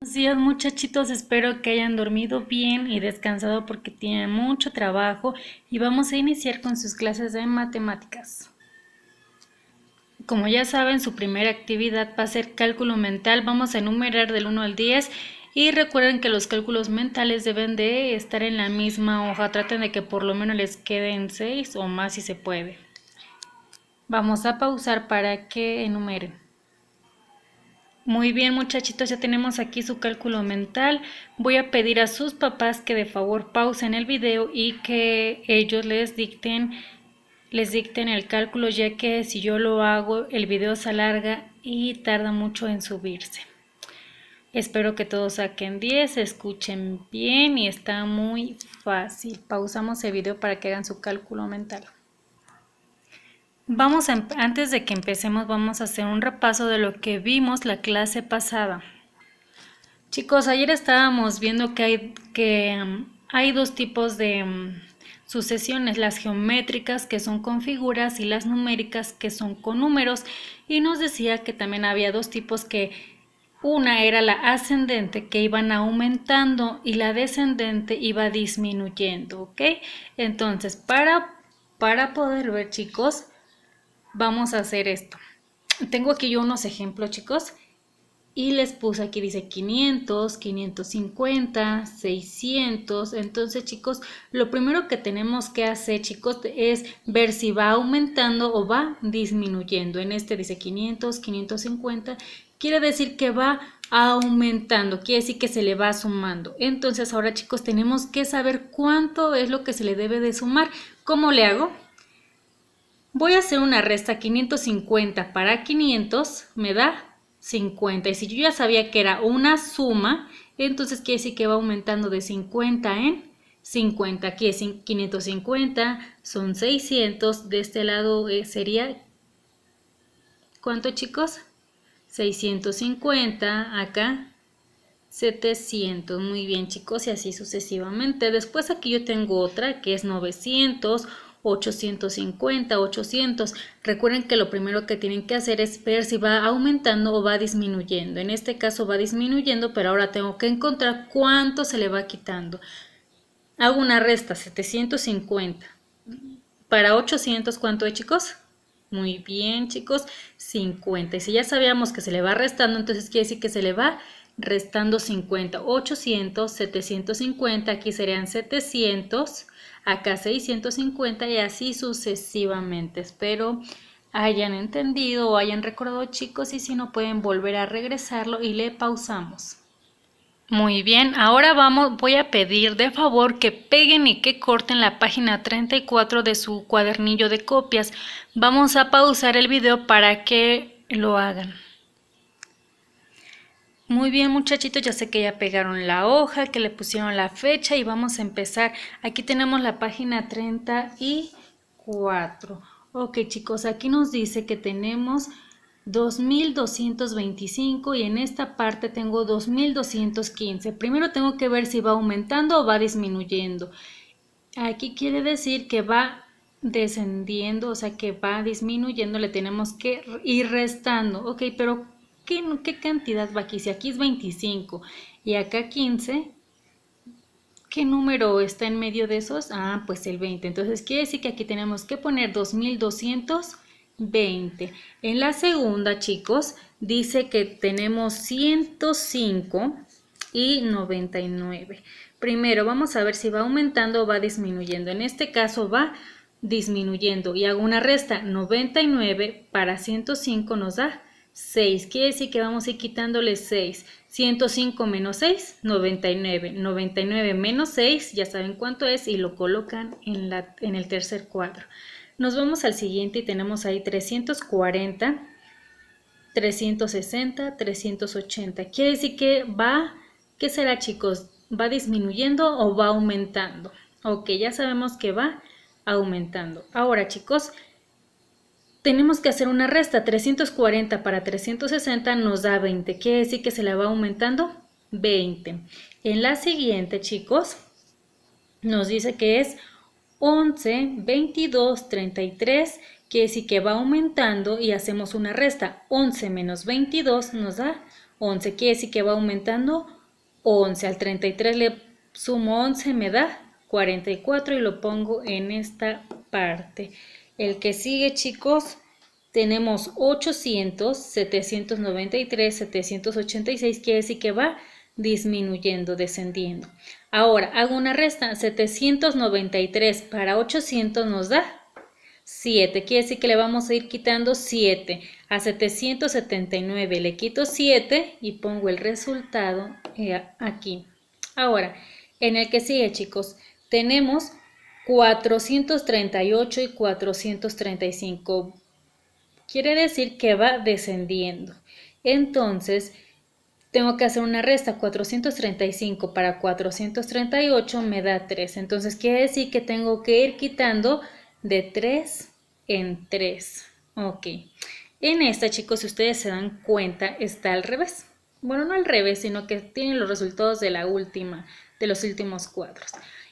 Buenos días muchachitos, espero que hayan dormido bien y descansado porque tienen mucho trabajo y vamos a iniciar con sus clases de matemáticas. Como ya saben, su primera actividad va a ser cálculo mental, vamos a enumerar del 1 al 10 y recuerden que los cálculos mentales deben de estar en la misma hoja, traten de que por lo menos les queden 6 o más si se puede. Vamos a pausar para que enumeren. Muy bien muchachitos, ya tenemos aquí su cálculo mental. Voy a pedir a sus papás que de favor pausen el video y que ellos les dicten, les dicten el cálculo ya que si yo lo hago el video se alarga y tarda mucho en subirse. Espero que todos saquen 10, escuchen bien y está muy fácil. Pausamos el video para que hagan su cálculo mental. Vamos em, antes de que empecemos, vamos a hacer un repaso de lo que vimos la clase pasada. Chicos, ayer estábamos viendo que hay, que, em, hay dos tipos de em, sucesiones, las geométricas que son con figuras y las numéricas que son con números. Y nos decía que también había dos tipos que una era la ascendente que iban aumentando y la descendente iba disminuyendo, ¿ok? Entonces, para, para poder ver, chicos, vamos a hacer esto. Tengo aquí yo unos ejemplos, chicos. Y les puse aquí, dice 500, 550, 600. Entonces, chicos, lo primero que tenemos que hacer, chicos, es ver si va aumentando o va disminuyendo. En este dice 500, 550. Quiere decir que va aumentando, quiere decir que se le va sumando. Entonces, ahora, chicos, tenemos que saber cuánto es lo que se le debe de sumar. ¿Cómo le hago? voy a hacer una resta 550 para 500, me da 50. Y si yo ya sabía que era una suma, entonces quiere decir que va aumentando de 50 en 50. Aquí es 550, son 600. De este lado eh, sería, ¿cuánto chicos? 650, acá 700. Muy bien chicos, y así sucesivamente. Después aquí yo tengo otra que es 900. 850, 800. Recuerden que lo primero que tienen que hacer es ver si va aumentando o va disminuyendo. En este caso va disminuyendo, pero ahora tengo que encontrar cuánto se le va quitando. Hago una resta, 750. Para 800, ¿cuánto es, chicos? Muy bien, chicos, 50. Y si ya sabíamos que se le va restando, entonces quiere decir que se le va restando 50. 800, 750, aquí serían 700 acá 650 y así sucesivamente. Espero hayan entendido o hayan recordado chicos y si no pueden volver a regresarlo y le pausamos. Muy bien, ahora vamos, voy a pedir de favor que peguen y que corten la página 34 de su cuadernillo de copias. Vamos a pausar el video para que lo hagan. Muy bien muchachitos, ya sé que ya pegaron la hoja, que le pusieron la fecha y vamos a empezar. Aquí tenemos la página 34. Ok chicos, aquí nos dice que tenemos 2225 y en esta parte tengo 2215. Primero tengo que ver si va aumentando o va disminuyendo. Aquí quiere decir que va descendiendo, o sea que va disminuyendo, le tenemos que ir restando. Ok, pero ¿qué, cantidad va aquí? Si aquí es 25 y acá 15, ¿qué número está en medio de esos? Ah, pues el 20. Entonces quiere decir que aquí tenemos que poner 2220. En la segunda, chicos, dice que tenemos 105 y 99. Primero vamos a ver si va aumentando o va disminuyendo. En este caso va disminuyendo y hago una resta. 99 para 105 nos da 6. Quiere decir que vamos a ir quitándole 6. 105 menos 6, 99. 99 menos 6, ya saben cuánto es y lo colocan en, la, en el tercer cuadro. Nos vamos al siguiente y tenemos ahí 340, 360, 380. Quiere decir que va, ¿qué será chicos? ¿Va disminuyendo o va aumentando? Ok, ya sabemos que va aumentando. Ahora chicos, tenemos que hacer una resta. 340 para 360 nos da 20. Quiere decir que se la va aumentando 20. En la siguiente, chicos, nos dice que es 11, 22, 33. Quiere decir que va aumentando y hacemos una resta. 11 menos 22 nos da 11. Quiere decir que va aumentando 11. Al 33 le sumo 11, me da 44 y lo pongo en esta parte. El que sigue, chicos, tenemos 800, 793, 786, quiere decir que va disminuyendo, descendiendo. Ahora, hago una resta, 793 para 800 nos da 7, quiere decir que le vamos a ir quitando 7. A 779 le quito 7 y pongo el resultado eh, aquí. Ahora, en el que sigue, chicos, tenemos 438 y 435. Quiere decir que va descendiendo. Entonces, tengo que hacer una resta. 435 para 438 me da 3. Entonces, quiere decir que tengo que ir quitando de 3 en 3. Ok. En esta, chicos, si ustedes se dan cuenta, está al revés. Bueno, no al revés, sino que tienen los resultados de la última, de los últimos cuadros.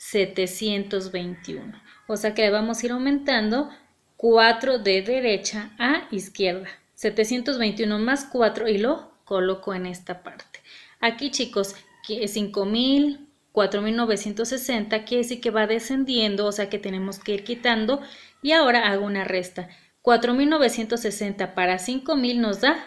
721. O sea que vamos a ir aumentando 4 de derecha a izquierda. 721 más 4 y lo coloco en esta parte. Aquí chicos, 5000, 4960, quiere decir que va descendiendo, o sea que tenemos que ir quitando. Y ahora hago una resta. 4960 para 5000 nos da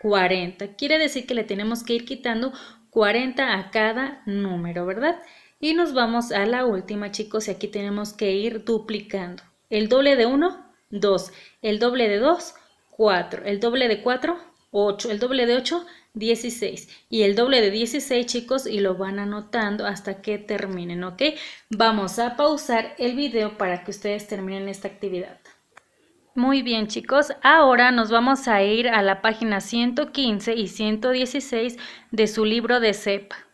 40. Quiere decir que le tenemos que ir quitando 40 a cada número, ¿verdad? Y nos vamos a la última, chicos, y aquí tenemos que ir duplicando. El doble de 1, 2. El doble de 2, 4. El doble de 4, 8. El doble de 8, 16. Y el doble de 16, chicos, y lo van anotando hasta que terminen, ¿ok? Vamos a pausar el video para que ustedes terminen esta actividad. Muy bien chicos, ahora nos vamos a ir a la página 115 y 116 de su libro de cepa.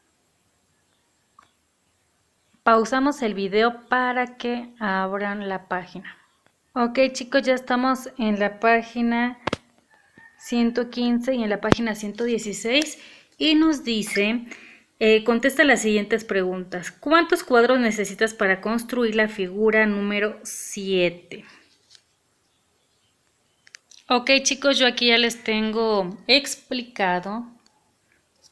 Pausamos el video para que abran la página. Ok chicos, ya estamos en la página 115 y en la página 116 y nos dice, eh, contesta las siguientes preguntas. ¿Cuántos cuadros necesitas para construir la figura número 7? Ok chicos, yo aquí ya les tengo explicado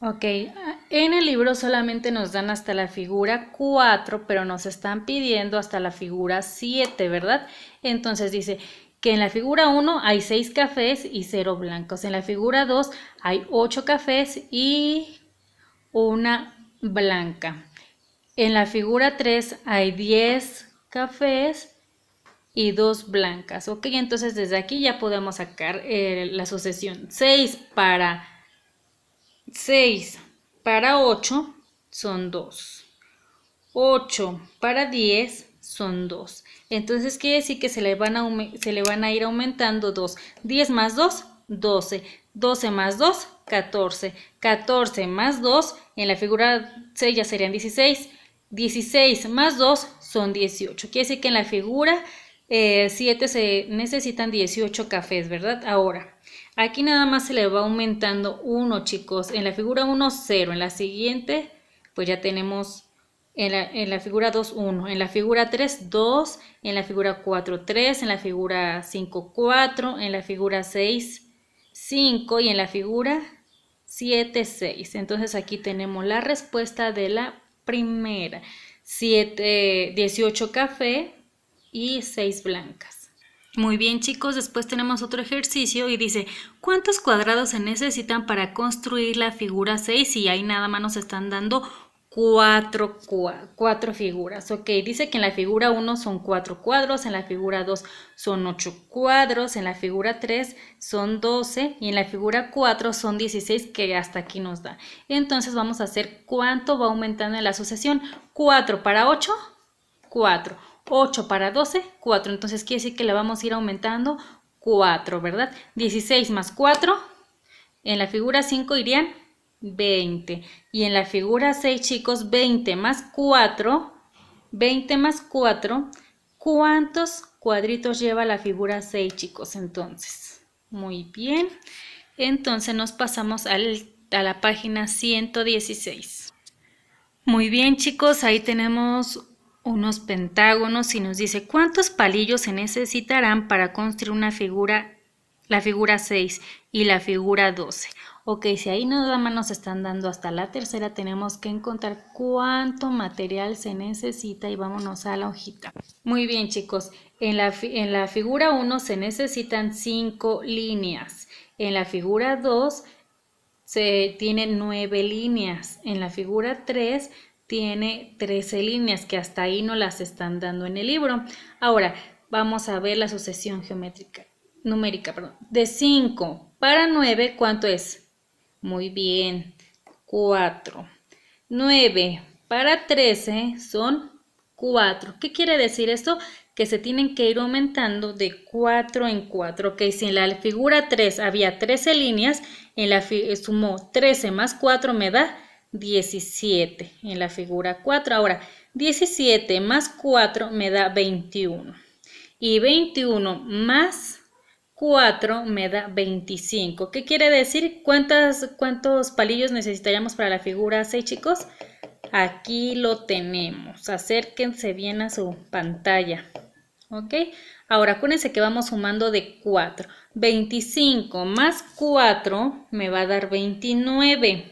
Ok, en el libro solamente nos dan hasta la figura 4, pero nos están pidiendo hasta la figura 7, ¿verdad? Entonces dice que en la figura 1 hay 6 cafés y 0 blancos, en la figura 2 hay 8 cafés y una blanca, en la figura 3 hay 10 cafés y 2 blancas, ok, entonces desde aquí ya podemos sacar eh, la sucesión 6 para 6 para 8 son 2. 8 para 10 son 2. Entonces quiere decir que se le van a, se le van a ir aumentando 2. 10 más 2, 12. 12 más 2, 14. 14 más 2, en la figura 6 ya serían 16. 16 más 2 son 18. Quiere decir que en la figura 7 eh, se necesitan 18 cafés, ¿verdad? Ahora. Aquí nada más se le va aumentando 1, chicos. En la figura 1, 0. En la siguiente, pues ya tenemos en la, en la figura 2, 1. En la figura 3, 2. En la figura 4, 3. En la figura 5, 4. En la figura 6, 5. Y en la figura 7, 6. Entonces aquí tenemos la respuesta de la primera. 7, 18 café y 6 blancas. Muy bien chicos, después tenemos otro ejercicio y dice, ¿cuántos cuadrados se necesitan para construir la figura 6? Y ahí nada más nos están dando cuatro, figuras. Ok, dice que en la figura 1 son cuatro cuadros, en la figura 2 son 8 cuadros, en la figura 3 son 12 y en la figura 4 son 16 que hasta aquí nos da. Entonces vamos a hacer cuánto va aumentando en la sucesión. 4 para 8, 4. 8 para 12, 4. Entonces quiere decir que le vamos a ir aumentando 4, ¿verdad? 16 más 4, en la figura 5 irían 20. Y en la figura 6, chicos, 20 más 4, 20 más 4, ¿cuántos cuadritos lleva la figura 6, chicos? Entonces, muy bien. Entonces nos pasamos a la página 116. Muy bien, chicos, ahí tenemos unos pentágonos y nos dice cuántos palillos se necesitarán para construir una figura, la figura 6 y la figura 12. Ok, si ahí nada más nos están dando hasta la tercera, tenemos que encontrar cuánto material se necesita y vámonos a la hojita. Muy bien chicos, en la, en la figura 1 se necesitan 5 líneas, en la figura 2 se tienen 9 líneas, en la figura 3 tiene 13 líneas que hasta ahí no las están dando en el libro. Ahora, vamos a ver la sucesión geométrica, numérica, perdón. De 5 para 9, ¿cuánto es? Muy bien, 4. 9 para 13 son 4. ¿Qué quiere decir esto? Que se tienen que ir aumentando de 4 en 4. Ok, si en la figura 3 había 13 líneas, en la eh, sumó 13 más 4 me da 17 en la figura 4. Ahora, 17 más 4 me da 21. Y 21 más 4 me da 25. ¿Qué quiere decir? ¿Cuántas, ¿Cuántos palillos necesitaríamos para la figura 6, chicos? Aquí lo tenemos. Acérquense bien a su pantalla. ¿Ok? Ahora, acuérdense que vamos sumando de 4. 25 más 4 me va a dar 29.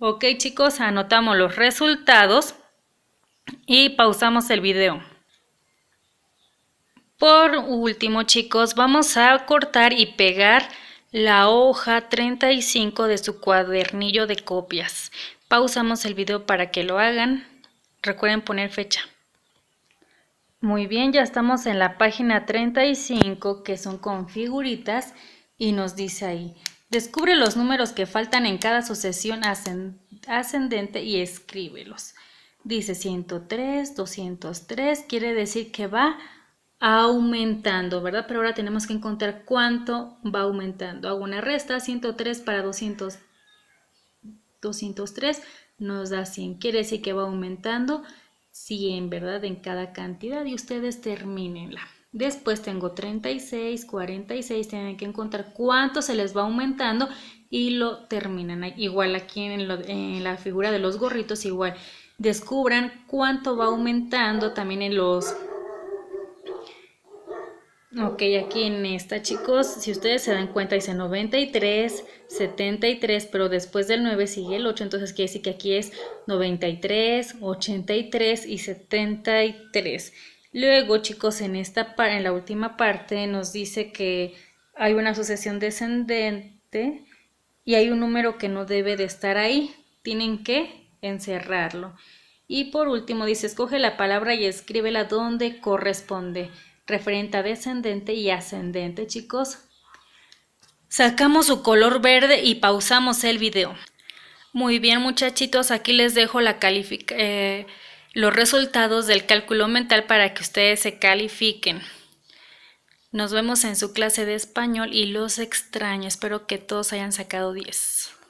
Ok chicos, anotamos los resultados y pausamos el video. Por último chicos, vamos a cortar y pegar la hoja 35 de su cuadernillo de copias. Pausamos el video para que lo hagan. Recuerden poner fecha. Muy bien, ya estamos en la página 35 que son con figuritas y nos dice ahí Descubre los números que faltan en cada sucesión ascendente y escríbelos. Dice 103, 203, quiere decir que va aumentando, ¿verdad? Pero ahora tenemos que encontrar cuánto va aumentando. Hago una resta, 103 para 203 nos da 100. Quiere decir que va aumentando 100, ¿verdad? En cada cantidad y ustedes terminenla después tengo 36, 46, tienen que encontrar cuánto se les va aumentando y lo terminan. Igual aquí en, la figura de los gorritos, igual descubran cuánto va aumentando también en los... Ok, aquí en esta chicos, si ustedes se dan cuenta dice 93, 73, pero después del 9 sigue el 8, entonces quiere decir que aquí es 93, 83 y 73. Luego, chicos, en esta en la última parte nos dice que hay una sucesión descendente y hay un número que no debe de estar ahí. Tienen que encerrarlo. Y por último dice, escoge la palabra y escríbela donde corresponde, referente a descendente y ascendente, chicos. Sacamos su color verde y pausamos el video. Muy bien, muchachitos, aquí les dejo la calificación. Eh, los resultados del cálculo mental para que ustedes se califiquen. Nos vemos en su clase de español y los extraño. Espero que todos hayan sacado 10.